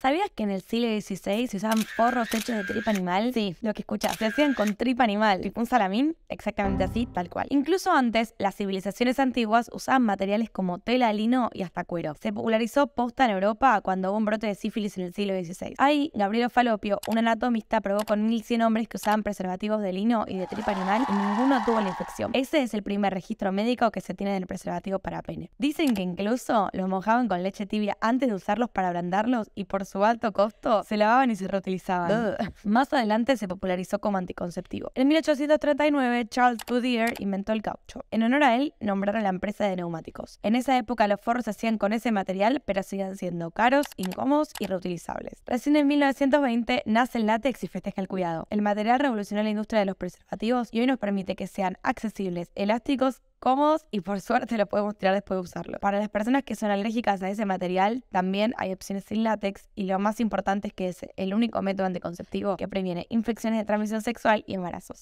¿Sabías que en el siglo XVI se usaban porros hechos de tripa animal? Sí, lo que escuchas, se hacían con tripa animal, tipo un salamín Exactamente así, tal cual. Incluso antes, las civilizaciones antiguas usaban materiales como tela, lino y hasta cuero. Se popularizó posta en Europa cuando hubo un brote de sífilis en el siglo XVI. Ahí, Gabriel Falopio, un anatomista, probó con 1.100 hombres que usaban preservativos de lino y de tripa animal y ninguno tuvo la infección. Ese es el primer registro médico que se tiene del preservativo para pene. Dicen que incluso los mojaban con leche tibia antes de usarlos para ablandarlos y por su alto costo se lavaban y se reutilizaban. Más adelante se popularizó como anticonceptivo. En 1839 Charles Goodyear inventó el caucho. En honor a él, nombraron la empresa de neumáticos. En esa época los forros se hacían con ese material, pero siguen siendo caros, incómodos y reutilizables. Recién en 1920 nace el látex y festeja el cuidado. El material revolucionó la industria de los preservativos y hoy nos permite que sean accesibles, elásticos cómodos y por suerte lo podemos tirar después de usarlo. Para las personas que son alérgicas a ese material, también hay opciones sin látex y lo más importante es que es el único método anticonceptivo que previene infecciones de transmisión sexual y embarazos.